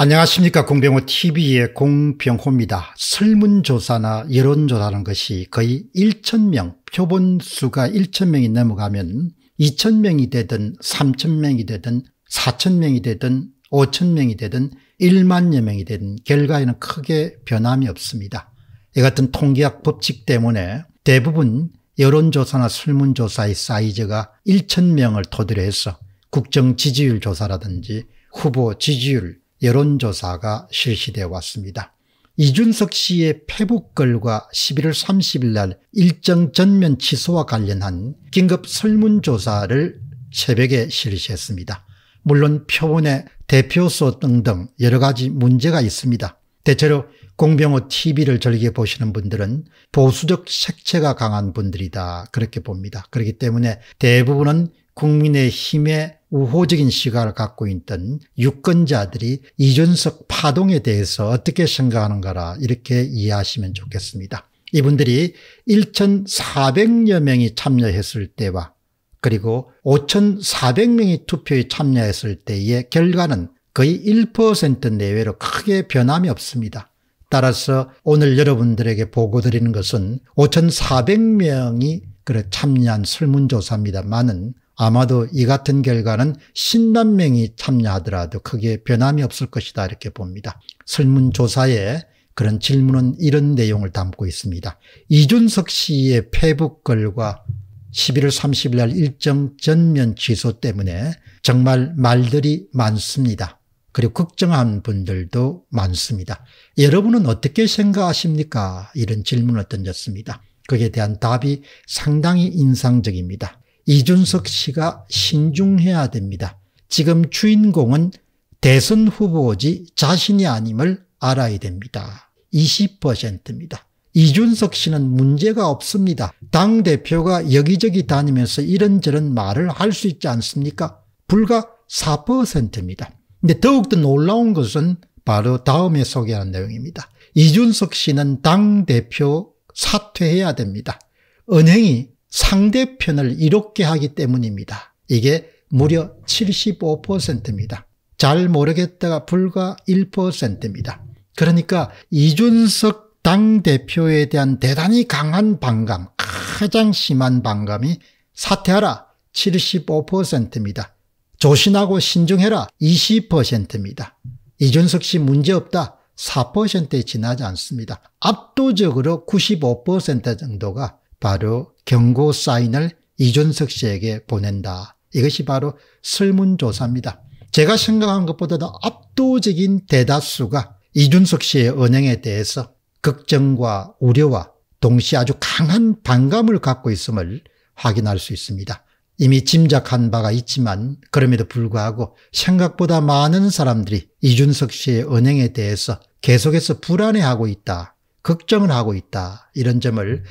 안녕하십니까 공병호TV의 공병호입니다. 설문조사나 여론조사라는 것이 거의 1천명 표본수가 1천명이 넘어가면 2천명이 되든 3천명이 되든 4천명이 되든 5천명이 되든 1만여 명이 되든 결과에는 크게 변함이 없습니다. 이 같은 통계학 법칙 때문에 대부분 여론조사나 설문조사의 사이즈가 1천명을 토대로 해서 국정지지율 조사라든지 후보 지지율 여론조사가 실시되어 왔습니다. 이준석 씨의 페북글과 11월 30일 날 일정 전면 취소와 관련한 긴급 설문조사를 새벽에 실시했습니다. 물론 표본의 대표소 등등 여러 가지 문제가 있습니다. 대체로 공병호 TV를 즐겨 보시는 분들은 보수적 색채가 강한 분들이다 그렇게 봅니다. 그렇기 때문에 대부분은 국민의힘의 우호적인 시각을 갖고 있던 유권자들이 이준석 파동에 대해서 어떻게 생각하는가라 이렇게 이해하시면 좋겠습니다. 이분들이 1,400여 명이 참여했을 때와 그리고 5,400명이 투표에 참여했을 때의 결과는 거의 1% 내외로 크게 변함이 없습니다. 따라서 오늘 여러분들에게 보고 드리는 것은 5,400명이 참여한 설문조사입니다만은 아마도 이 같은 결과는 10만 명이 참여하더라도 크게 변함이 없을 것이다 이렇게 봅니다. 설문조사에 그런 질문은 이런 내용을 담고 있습니다. 이준석 씨의 페북글과 11월 30일 날 일정 전면 취소 때문에 정말 말들이 많습니다. 그리고 걱정한 분들도 많습니다. 여러분은 어떻게 생각하십니까? 이런 질문을 던졌습니다. 그에 대한 답이 상당히 인상적입니다. 이준석 씨가 신중해야 됩니다. 지금 주인공은 대선 후보지 자신이 아님을 알아야 됩니다. 20%입니다. 이준석 씨는 문제가 없습니다. 당대표가 여기저기 다니면서 이런저런 말을 할 수 있지 않습니까? 불과 4%입니다. 근데 더욱더 놀라운 것은 바로 다음에 소개하는 내용입니다. 이준석 씨는 당대표 사퇴해야 됩니다. 은행이 상대편을 이롭게 하기 때문입니다. 이게 무려 75%입니다. 잘 모르겠다가 불과 1%입니다. 그러니까 이준석 당대표에 대한 대단히 강한 반감, 가장 심한 반감이 사퇴하라 75%입니다. 조신하고 신중해라 20%입니다. 이준석 씨 문제없다 4%에 지나지 않습니다. 압도적으로 95% 정도가 바로 경고 사인을 이준석 씨에게 보낸다. 이것이 바로 설문조사입니다. 제가 생각한 것보다도 압도적인 대다수가 이준석 씨의 은행에 대해서 걱정과 우려와 동시에 아주 강한 반감을 갖고 있음을 확인할 수 있습니다. 이미 짐작한 바가 있지만 그럼에도 불구하고 생각보다 많은 사람들이 이준석 씨의 은행에 대해서 계속해서 불안해하고 있다. 걱정을 하고 있다. 이런 점을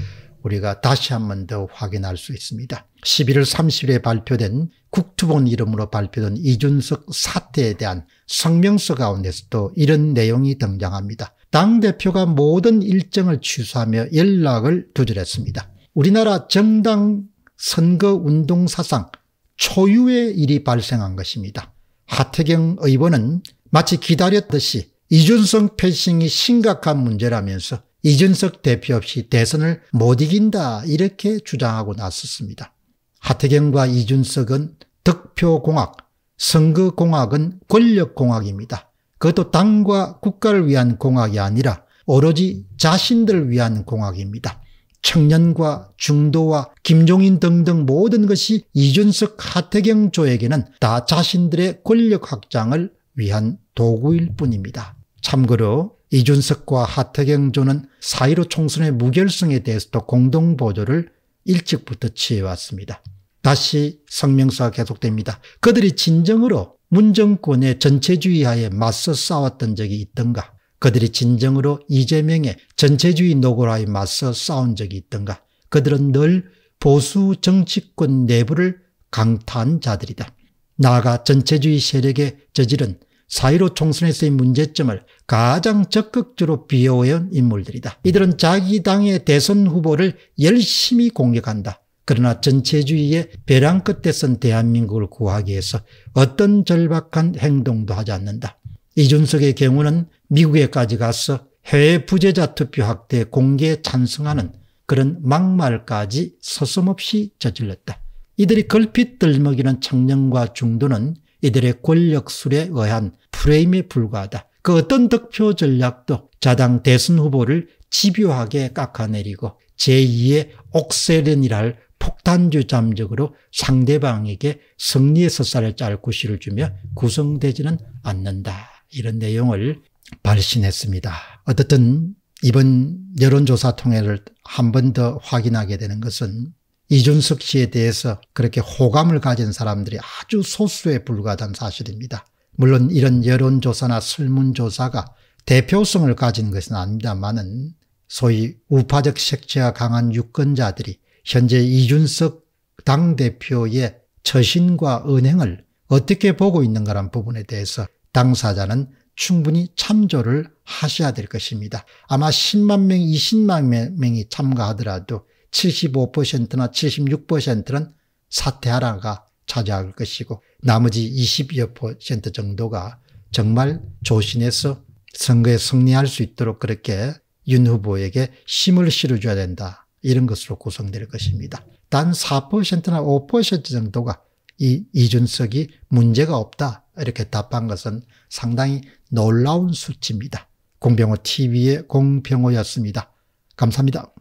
우리가 다시 한 번 더 확인할 수 있습니다. 11월 30일에 발표된 국투본 이름으로 발표된 이준석 사태에 대한 성명서 가운데서도 이런 내용이 등장합니다. 당대표가 모든 일정을 취소하며 연락을 두절했습니다. 우리나라 정당 선거운동 사상 초유의 일이 발생한 것입니다. 하태경 의원은 마치 기다렸듯이 이준석 패싱이 심각한 문제라면서 이준석 대표 없이 대선을 못 이긴다 이렇게 주장하고 나섰습니다. 하태경과 이준석은 득표공학, 선거공학은 권력공학입니다. 그것도 당과 국가를 위한 공학이 아니라 오로지 자신들을 위한 공학입니다. 청년과 중도와 김종인 등등 모든 것이 이준석 하태경 조에게는 다 자신들의 권력 확장을 위한 도구일 뿐입니다. 참고로 이준석과 하태경조는 사이로 총선의 무결성에 대해서도 공동보조를 일찍부터 취해왔습니다. 다시 성명서가 계속됩니다. 그들이 진정으로 문정권의 전체주의 하에 맞서 싸웠던 적이 있던가 그들이 진정으로 이재명의 전체주의 노골화에 맞서 싸운 적이 있던가 그들은 늘 보수 정치권 내부를 강타한 자들이다. 나아가 전체주의 세력의 저지른 4.15 총선에서의 문제점을 가장 적극적으로 비워온 인물들이다. 이들은 자기 당의 대선 후보를 열심히 공격한다. 그러나 전체주의의 배랑 끝에 선 대한민국을 구하기 위해서 어떤 절박한 행동도 하지 않는다. 이준석의 경우는 미국에까지 가서 해외 부재자 투표 확대 공개 찬성하는 그런 막말까지 서슴없이 저질렀다. 이들이 걸핏 들먹이는 청년과 중도는 이들의 권력술에 의한 프레임에 불과하다. 그 어떤 득표 전략도 자당 대선 후보를 집요하게 깎아내리고 제2의 옥세련이랄 폭탄주 잠적으로 상대방에게 승리의 서사를 짤 구실을 주며 구성되지는 않는다. 이런 내용을 발신했습니다. 어떻든 이번 여론조사 통해를 한 번 더 확인하게 되는 것은 이준석 씨에 대해서 그렇게 호감을 가진 사람들이 아주 소수에 불과하다는 사실입니다. 물론 이런 여론조사나 설문조사가 대표성을 가진 것은 아닙니다만은 소위 우파적 색채가 강한 유권자들이 현재 이준석 당대표의 처신과 은행을 어떻게 보고 있는가란 부분에 대해서 당사자는 충분히 참조를 하셔야 될 것입니다. 아마 10만 명, 20만 명이 참가하더라도 75%나 76%는 사퇴하라가 차지할 것이고 나머지 20여 정도가 정말 조신해서 선거에 승리할 수 있도록 그렇게 윤 후보에게 힘을 실어줘야 된다. 이런 것으로 구성될 것입니다. 단 4%나 5% 정도가 이 이준석이 문제가 없다 이렇게 답한 것은 상당히 놀라운 수치입니다. 공병호 TV의 공병호였습니다. 감사합니다.